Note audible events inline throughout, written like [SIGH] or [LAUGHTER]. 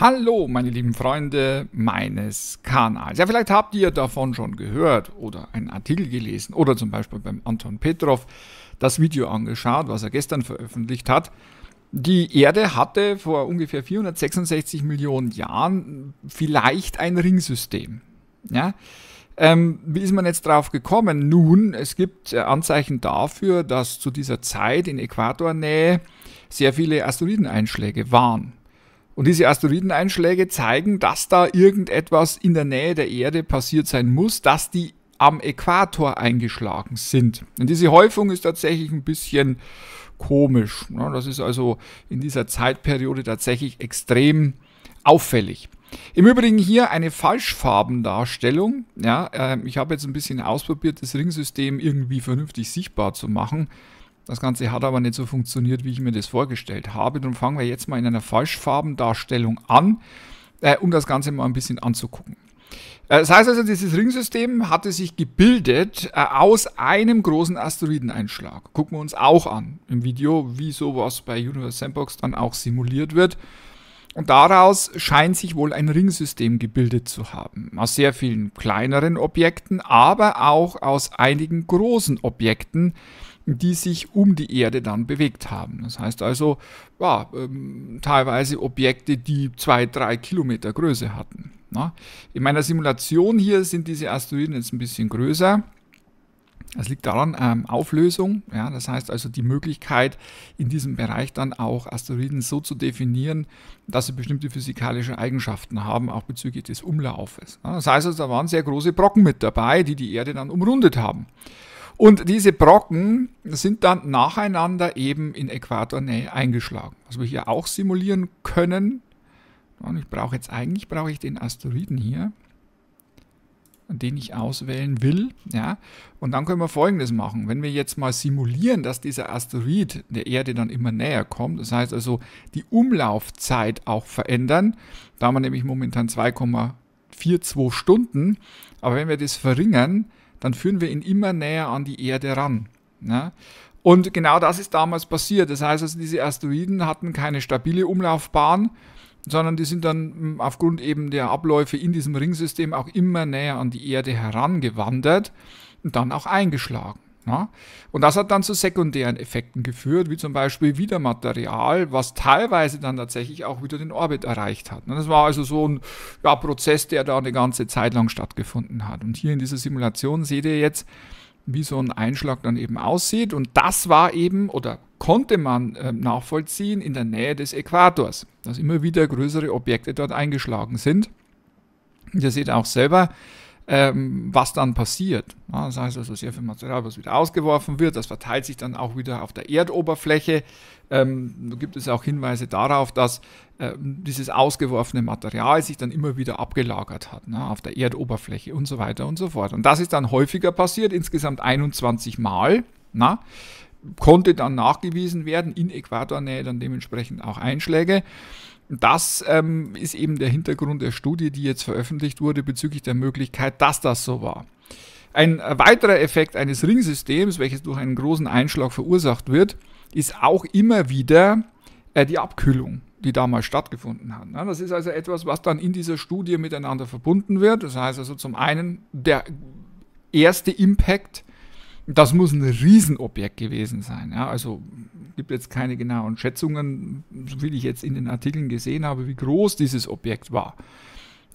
Hallo, meine lieben Freunde meines Kanals. Ja, vielleicht habt ihr davon schon gehört oder einen Artikel gelesen oder zum Beispiel beim Anton Petrov das Video angeschaut, was er gestern veröffentlicht hat. Die Erde hatte vor ungefähr 466 Millionen Jahren vielleicht ein Ringsystem. Ja? Ähm, wie ist man jetzt drauf gekommen? Nun, es gibt äh, Anzeichen dafür, dass zu dieser Zeit in Äquatornähe sehr viele Asteroideneinschläge waren. Und diese Asteroideneinschläge zeigen, dass da irgendetwas in der Nähe der Erde passiert sein muss, dass die am Äquator eingeschlagen sind. Und diese Häufung ist tatsächlich ein bisschen komisch. Ne? Das ist also in dieser Zeitperiode tatsächlich extrem auffällig. Im Übrigen hier eine Falschfarbendarstellung. Ja, äh, ich habe jetzt ein bisschen ausprobiert, das Ringsystem irgendwie vernünftig sichtbar zu machen. Das Ganze hat aber nicht so funktioniert, wie ich mir das vorgestellt habe. Dann fangen wir jetzt mal in einer Falschfarbendarstellung an, äh, um das Ganze mal ein bisschen anzugucken. Äh, das heißt also, dieses Ringsystem hatte sich gebildet äh, aus einem großen Asteroideneinschlag. Gucken wir uns auch an im Video, wie sowas bei Universe Sandbox dann auch simuliert wird. Und daraus scheint sich wohl ein Ringsystem gebildet zu haben. Aus sehr vielen kleineren Objekten, aber auch aus einigen großen Objekten, die sich um die Erde dann bewegt haben. Das heißt also, ja, ähm, teilweise Objekte, die zwei, drei Kilometer Größe hatten. Ne? In meiner Simulation hier sind diese Asteroiden jetzt ein bisschen größer. Das liegt daran, ähm, Auflösung, ja, das heißt also die Möglichkeit, in diesem Bereich dann auch Asteroiden so zu definieren, dass sie bestimmte physikalische Eigenschaften haben, auch bezüglich des Umlaufes. Ja, ne? das heißt also, da waren sehr große Brocken mit dabei, die die Erde dann umrundet haben. Und diese Brocken sind dann nacheinander eben in Äquatornähe eingeschlagen, was wir hier auch simulieren können. Und ich brauche jetzt eigentlich brauche ich den Asteroiden hier, den ich auswählen will. Ja? Und dann können wir Folgendes machen. Wenn wir jetzt mal simulieren, dass dieser Asteroid der Erde dann immer näher kommt, das heißt also die Umlaufzeit auch verändern, da haben wir nämlich momentan 2,42 Stunden, aber wenn wir das verringern, dann führen wir ihn immer näher an die Erde ran. Ne? Und genau das ist damals passiert. Das heißt also, diese Asteroiden hatten keine stabile Umlaufbahn, sondern die sind dann hm, aufgrund eben der Abläufe in diesem Ringsystem auch immer näher an die Erde herangewandert und dann auch eingeschlagen. Na? Und das hat dann zu sekundären Effekten geführt, wie zum Beispiel wieder Material, was teilweise dann tatsächlich auch wieder den Orbit erreicht hat. Und das war also so ein ja, Prozess, der da eine ganze Zeit lang stattgefunden hat. Und hier in dieser Simulation seht ihr jetzt, wie so ein Einschlag dann eben aussieht. Und das war eben oder konnte man äh, nachvollziehen in der Nähe des Äquators, dass immer wieder größere Objekte dort eingeschlagen sind. Und ihr seht auch selber, ähm, was dann passiert. Ja, das heißt also sehr viel Material, was wieder ausgeworfen wird, das verteilt sich dann auch wieder auf der Erdoberfläche. Ähm, da gibt es auch Hinweise darauf, dass ähm, dieses ausgeworfene Material sich dann immer wieder abgelagert hat, ne, auf der Erdoberfläche und so weiter und so fort. Und das ist dann häufiger passiert, insgesamt 21 Mal. Na, konnte dann nachgewiesen werden, in Äquatornähe dann dementsprechend auch Einschläge. Das ähm, ist eben der Hintergrund der Studie, die jetzt veröffentlicht wurde bezüglich der Möglichkeit, dass das so war. Ein weiterer Effekt eines Ringsystems, welches durch einen großen Einschlag verursacht wird, ist auch immer wieder äh, die Abkühlung, die damals stattgefunden hat. Ja, ne? das ist also etwas, was dann in dieser Studie miteinander verbunden wird. Das heißt also zum einen der erste Impact das muss ein Riesenobjekt gewesen sein. Ja? Also gibt jetzt keine genauen Schätzungen, so wie ich jetzt in den Artikeln gesehen habe, wie groß dieses Objekt war.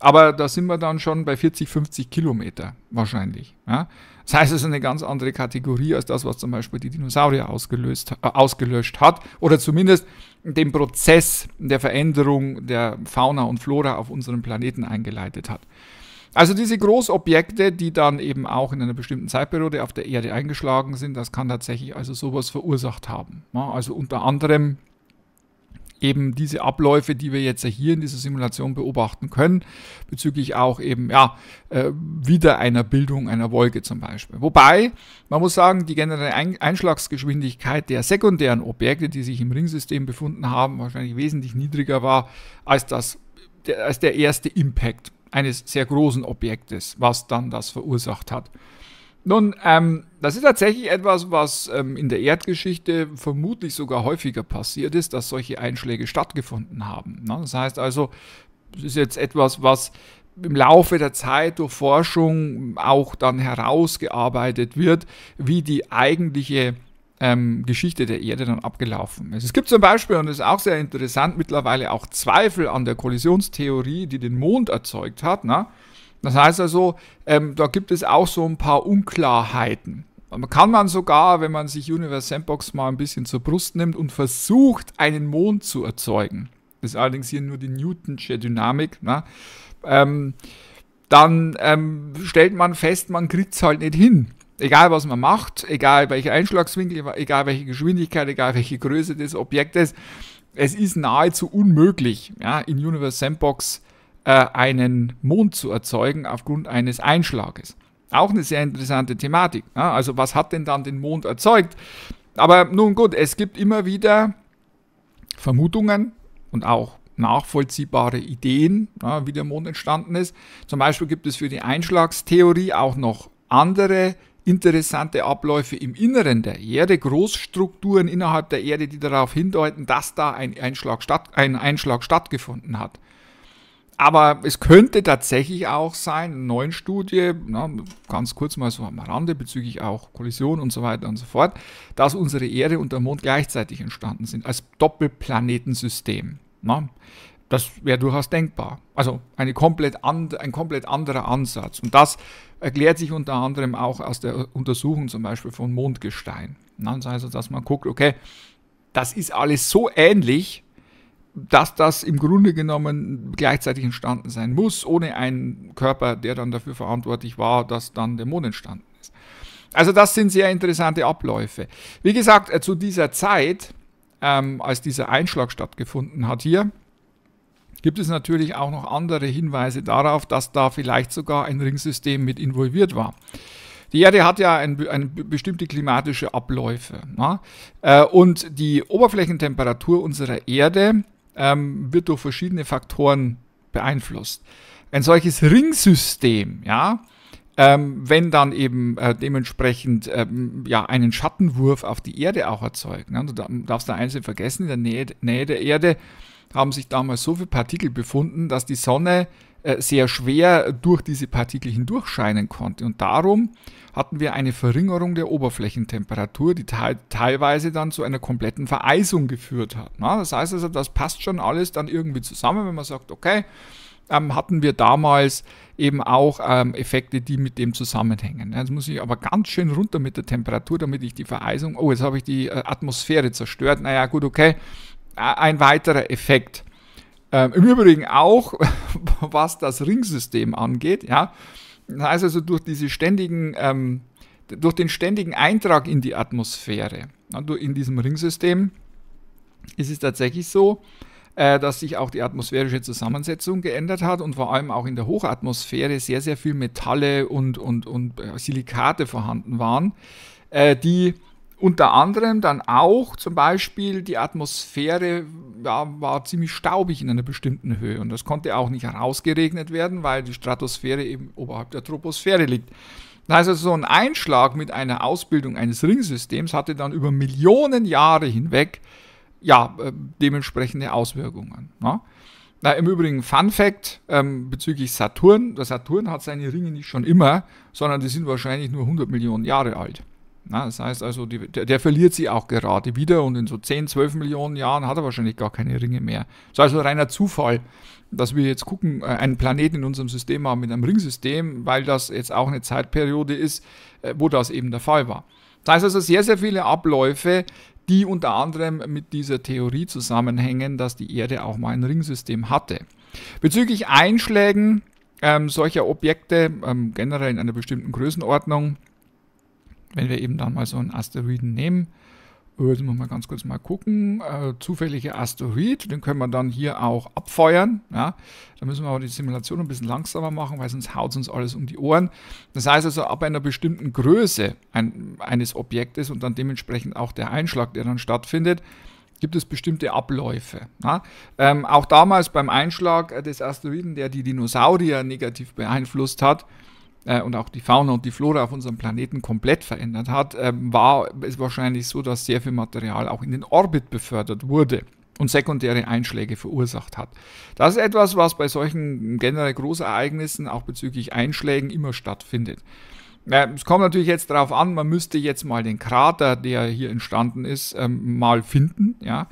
Aber da sind wir dann schon bei 40, 50 Kilometer wahrscheinlich. Ja? Das heißt, es ist eine ganz andere Kategorie als das, was zum Beispiel die Dinosaurier ausgelöst, äh, ausgelöscht hat. Oder zumindest den Prozess der Veränderung der Fauna und Flora auf unserem Planeten eingeleitet hat. Also diese Großobjekte, die dann eben auch in einer bestimmten Zeitperiode auf der Erde eingeschlagen sind, das kann tatsächlich also sowas verursacht haben. Ne? Also unter anderem eben diese Abläufe, die wir jetzt hier in dieser Simulation beobachten können, bezüglich auch eben, ja, äh, wieder einer Bildung einer Wolke zum Beispiel. Wobei, man muss sagen, die generelle Einschlagsgeschwindigkeit der sekundären Objekte, die sich im Ringsystem befunden haben, wahrscheinlich wesentlich niedriger war als das, als der erste Impact eines sehr großen Objektes, was dann das verursacht hat. Nun, ähm, das ist tatsächlich etwas, was ähm, in der Erdgeschichte vermutlich sogar häufiger passiert ist, dass solche Einschläge stattgefunden haben. Ne? Das heißt also, es ist jetzt etwas, was im Laufe der Zeit durch Forschung auch dann herausgearbeitet wird, wie die eigentliche ähm, Geschichte der Erde dann abgelaufen ist. Es gibt zum Beispiel, und das ist auch sehr interessant, mittlerweile auch Zweifel an der Kollisionstheorie, die den Mond erzeugt hat. Ne? Das heißt also, ähm, da gibt es auch so ein paar Unklarheiten. Kann man sogar, wenn man sich Universe Sandbox mal ein bisschen zur Brust nimmt und versucht, einen Mond zu erzeugen, das ist allerdings hier nur die Newtonsche Dynamik, ne? ähm, dann ähm, stellt man fest, man kriegt es halt nicht hin. Egal, was man macht, egal welcher Einschlagswinkel, egal welche Geschwindigkeit, egal welche Größe des Objektes, es ist nahezu unmöglich, ja, in Universe Sandbox äh, einen Mond zu erzeugen aufgrund eines Einschlages. Auch eine sehr interessante Thematik. Ja, also was hat denn dann den Mond erzeugt? Aber nun gut, es gibt immer wieder Vermutungen und auch nachvollziehbare Ideen, ja, wie der Mond entstanden ist. Zum Beispiel gibt es für die Einschlagstheorie auch noch andere interessante Abläufe im Inneren der Erde, Großstrukturen innerhalb der Erde, die darauf hindeuten, dass da ein Einschlag, statt, ein Einschlag stattgefunden hat. Aber es könnte tatsächlich auch sein, eine neue Studie, na, ganz kurz mal so am Rande bezüglich auch Kollision und so weiter und so fort, dass unsere Erde und der Mond gleichzeitig entstanden sind, als Doppelplanetensystem. Na, das wäre durchaus denkbar. Also eine komplett and, ein komplett anderer Ansatz. Und das erklärt sich unter anderem auch aus der Untersuchung zum Beispiel von Mondgestein. Also, dass man guckt, okay, das ist alles so ähnlich, dass das im Grunde genommen gleichzeitig entstanden sein muss, ohne einen Körper, der dann dafür verantwortlich war, dass dann der Mond entstanden ist. Also das sind sehr interessante Abläufe. Wie gesagt, äh, zu dieser Zeit, ähm, als dieser Einschlag stattgefunden hat hier, gibt es natürlich auch noch andere Hinweise darauf, dass da vielleicht sogar ein Ringsystem mit involviert war. Die Erde hat ja ein, ein bestimmte klimatische Abläufe. Na? Ne? Äh, und die Oberflächentemperatur unserer Erde ähm, wird durch verschiedene Faktoren beeinflusst. Ein solches Ringsystem, ja, ähm, wenn dann eben äh, dementsprechend ähm, ja, einen Schattenwurf auf die Erde auch erzeugt. Ne? Du darfst da eins vergessen, in der Nähe, Nähe der Erde haben sich damals so viele Partikel befunden, dass die Sonne äh, sehr schwer durch diese Partikel hindurchscheinen konnte. Und darum hatten wir eine Verringerung der Oberflächentemperatur, die te teilweise dann zu einer kompletten Vereisung geführt hat. Na, ne? das heißt also, das passt schon alles dann irgendwie zusammen, wenn man sagt, okay, ähm, hatten wir damals eben auch ähm, Effekte, die mit dem zusammenhängen. Ne? Jetzt muss ich aber ganz schön runter mit der Temperatur, damit ich die Vereisung, oh, jetzt habe ich die äh, Atmosphäre zerstört. Naja, gut, okay, ein weiterer Effekt. Ähm, Im Übrigen auch, [LAUGHS] was das Ringsystem angeht. Ja? Das heißt also, durch, diese ständigen, ähm, durch den ständigen Eintrag in die Atmosphäre, ja, in diesem Ringsystem, ist es tatsächlich so, äh, dass sich auch die atmosphärische Zusammensetzung geändert hat und vor allem auch in der Hochatmosphäre sehr, sehr viel Metalle und, und, und äh, Silikate vorhanden waren, äh, die unter anderem dann auch zum Beispiel die Atmosphäre ja, war ziemlich staubig in einer bestimmten Höhe und das konnte auch nicht herausgeregnet werden, weil die Stratosphäre eben oberhalb der Troposphäre liegt. Das heißt also, so ein Einschlag mit einer Ausbildung eines Ringsystems hatte dann über Millionen Jahre hinweg ja, äh, dementsprechende Auswirkungen. Ne? Na, Im Übrigen Fun Fact ähm, bezüglich Saturn. Der Saturn hat seine Ringe nicht schon immer, sondern die sind wahrscheinlich nur 100 Millionen Jahre alt. Na, das heißt also, die, der, der, verliert sie auch gerade wieder und in so 10, 12 Millionen Jahren hat er wahrscheinlich gar keine Ringe mehr. Das ist also reiner Zufall, dass wir jetzt gucken, äh, einen Planeten in unserem System haben mit einem Ringsystem, weil das jetzt auch eine Zeitperiode ist, äh, wo das eben der Fall war. Das heißt also, sehr, sehr viele Abläufe, die unter anderem mit dieser Theorie zusammenhängen, dass die Erde auch mal ein Ringsystem hatte. Bezüglich Einschlägen ähm, solcher Objekte, ähm, generell in einer bestimmten Größenordnung, wenn wir eben dann mal so einen Asteroiden nehmen, äh, müssen wir mal ganz kurz mal gucken, äh, zufälliger Asteroid, den können wir dann hier auch abfeuern. Ja? Da müssen wir aber die Simulation ein bisschen langsamer machen, weil sonst haut uns alles um die Ohren. Das heißt also, ab einer bestimmten Größe ein, eines Objektes und dann dementsprechend auch der Einschlag, der dann stattfindet, gibt es bestimmte Abläufe. Ähm, auch damals beim Einschlag des Asteroiden, der die Dinosaurier negativ beeinflusst hat, äh, und auch die Fauna und die Flora auf unserem Planeten komplett verändert hat, äh, war es wahrscheinlich so, dass sehr viel Material auch in den Orbit befördert wurde und sekundäre Einschläge verursacht hat. Das ist etwas, was bei solchen generell Großereignissen auch bezüglich Einschlägen immer stattfindet. Ähm, es kommt natürlich jetzt darauf an, man müsste jetzt mal den Krater, der hier entstanden ist, ähm, mal finden, ja,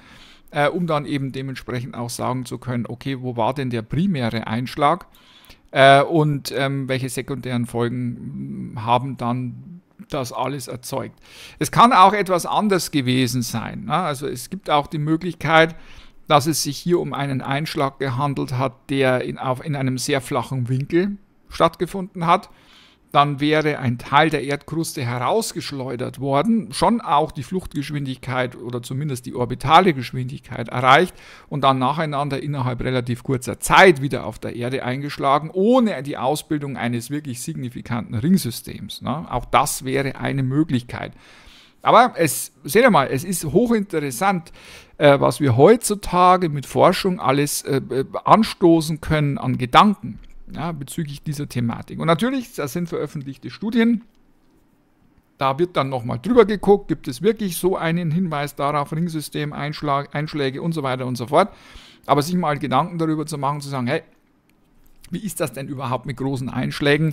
äh, um dann eben dementsprechend auch sagen zu können, okay, wo war denn der primäre Einschlag? Äh, und ähm, welche sekundären Folgen haben dann das alles erzeugt. Es kann auch etwas anders gewesen sein. Ne? Also es gibt auch die Möglichkeit, dass es sich hier um einen Einschlag gehandelt hat, der in, auf, in einem sehr flachen Winkel stattgefunden hat dann wäre ein Teil der Erdkruste herausgeschleudert worden, schon auch die Fluchtgeschwindigkeit oder zumindest die orbitale Geschwindigkeit erreicht und dann nacheinander innerhalb relativ kurzer Zeit wieder auf der Erde eingeschlagen, ohne die Ausbildung eines wirklich signifikanten Ringsystems. Ne? Auch das wäre eine Möglichkeit. Aber es, seht ihr mal, es ist hochinteressant, äh, was wir heutzutage mit Forschung alles äh, äh anstoßen können an Gedanken ja, bezüglich dieser Thematik. Und natürlich, das sind veröffentlichte Studien. Da wird dann nochmal drüber geguckt, gibt es wirklich so einen Hinweis darauf, Ringsystem, Einschlag, Einschläge und so weiter und so fort. Aber sich mal Gedanken darüber zu machen, zu sagen, hey, wie ist das denn überhaupt mit großen Einschlägen?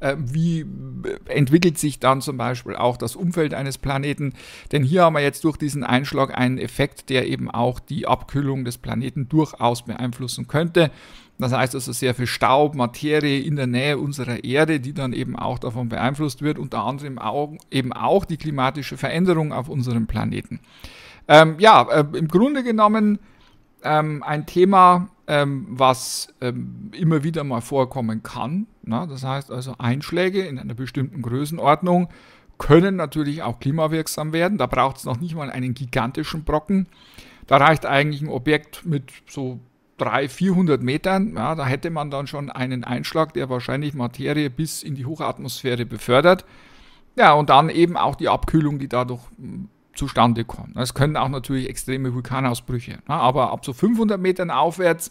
Äh, wie äh, entwickelt sich dann zum Beispiel auch das Umfeld eines Planeten. Denn hier haben wir jetzt durch diesen Einschlag einen Effekt, der eben auch die Abkühlung des Planeten durchaus beeinflussen könnte. Das heißt also sehr viel Staub, Materie in der Nähe unserer Erde, die dann eben auch davon beeinflusst wird, unter anderem auch, eben auch die klimatische Veränderung auf unserem Planeten. Ähm, ja, äh, im Grunde genommen ähm, ein Thema, ähm, was ähm, immer wieder mal vorkommen kann. Na? Ne? Das heißt also Einschläge in einer bestimmten Größenordnung können natürlich auch klimawirksam werden. Da braucht es noch nicht mal einen gigantischen Brocken. Da reicht eigentlich ein Objekt mit so 300, 400 Metern, ja, da hätte man dann schon einen Einschlag, der wahrscheinlich Materie bis in die Hochatmosphäre befördert. Ja, und dann eben auch die Abkühlung, die dadurch hm, zustande kommt. Es können auch natürlich extreme Vulkanausbrüche, ja, ne, aber ab so 500 Metern aufwärts,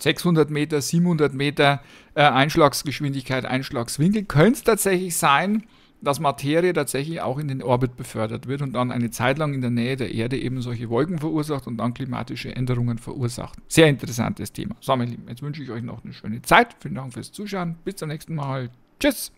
600 Meter, 700 Meter äh, Einschlagsgeschwindigkeit, Einschlagswinkel, könnte es tatsächlich sein, dass Materie tatsächlich auch in den Orbit befördert wird und dann eine Zeit lang in der Nähe der Erde eben solche Wolken verursacht und dann klimatische Änderungen verursacht. Sehr interessantes Thema. So, meine Lieben, jetzt wünsche ich euch noch eine schöne Zeit. Vielen Dank fürs Zuschauen. Bis zum nächsten Mal. Tschüss.